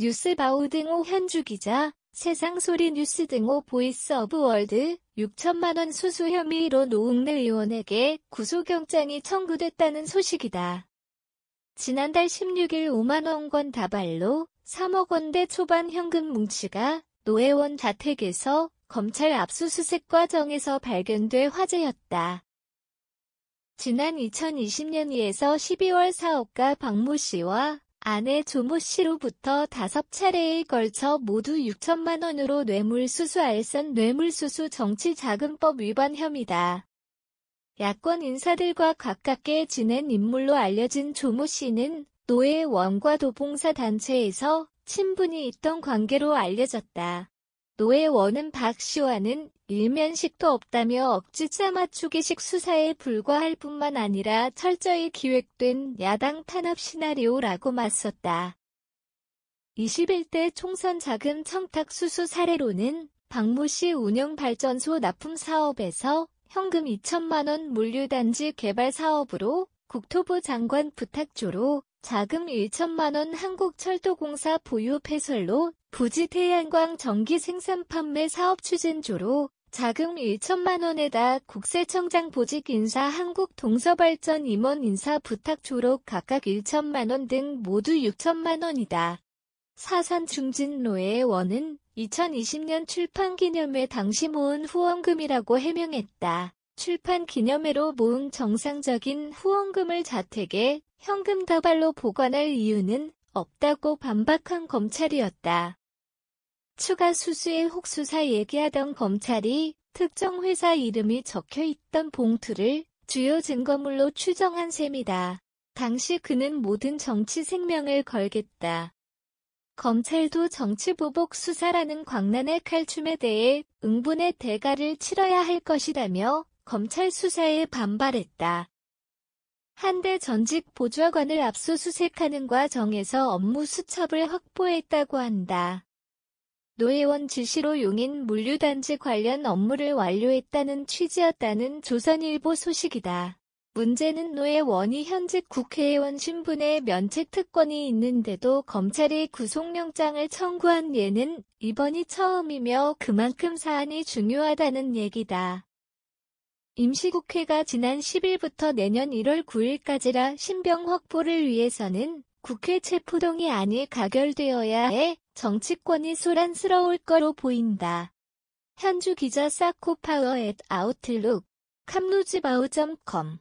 뉴스바우 등호 현주 기자, 세상소리 뉴스 등호 보이스 오브 월드 6천만원 수수 혐의로 노웅래 의원에게 구속영장이 청구됐다는 소식이다. 지난달 16일 5만원권 다발로 3억원대 초반 현금 뭉치가 노회원 자택에서 검찰 압수수색 과정에서 발견될 화제였다. 지난 2020년 2에서 12월 사업가 박모 씨와 아내 조모 씨로부터 다섯 차례에 걸쳐 모두 6천만 원으로 뇌물수수 알선 뇌물수수 정치자금법 위반 혐의다. 야권 인사들과 가깝게 지낸 인물로 알려진 조모 씨는 노예원과 도봉사 단체에서 친분이 있던 관계로 알려졌다. 노예원은 박시환은 일면식도 없다며 억지 짜맞추기식 수사에 불과할 뿐만 아니라 철저히 기획된 야당 탄압 시나리오라고 맞섰다. 21대 총선 자금 청탁 수수 사례로는 박모씨 운영발전소 납품 사업에서 현금 2천만원 물류단지 개발 사업으로 국토부 장관 부탁조로 자금 1천만원 한국철도공사 보유 폐설로 부지 태양광 전기 생산 판매 사업 추진조로 자금 1천만 원에다 국세청장 보직 인사 한국 동서발전 임원 인사 부탁 조로 각각 1천만 원 등 모두 6천만 원이다. 사산 중진로의 원은 2020년 출판 기념회 당시 모은 후원금이라고 해명했다. 출판 기념회로 모은 정상적인 후원금을 자택에 현금 다발로 보관할 이유는 없다고 반박한 검찰이었다. 추가 수수의 혹수사 얘기하던 검찰이 특정 회사 이름이 적혀있던 봉투를 주요 증거물로 추정한 셈이다. 당시 그는 모든 정치 생명을 걸겠다. 검찰도 정치보복 수사라는 광란의 칼춤에 대해 응분의 대가를 치러야 할 것이라며 검찰 수사에 반발했다. 한대 전직 보좌관을 압수수색하는 과정에서 업무 수첩을 확보했다고 한다. 노회원 지시로 용인 물류단지 관련 업무를 완료했다는 취지였다는 조선일보 소식이다. 문제는 노회원이 현직 국회의원 신분의 면책 특권이 있는데도 검찰이 구속영장을 청구한 예는 이번이 처음이며 그만큼 사안이 중요하다는 얘기다. 임시국회가 지난 10일부터 내년 1월 9일까지라 신병 확보를 위해서는 국회 체포동이 아닐 가결되어야 해 정치권이 소란스러울 거로 보인다. 현주 기자 사코파워 앳 아웃룩 캄루즈바우.com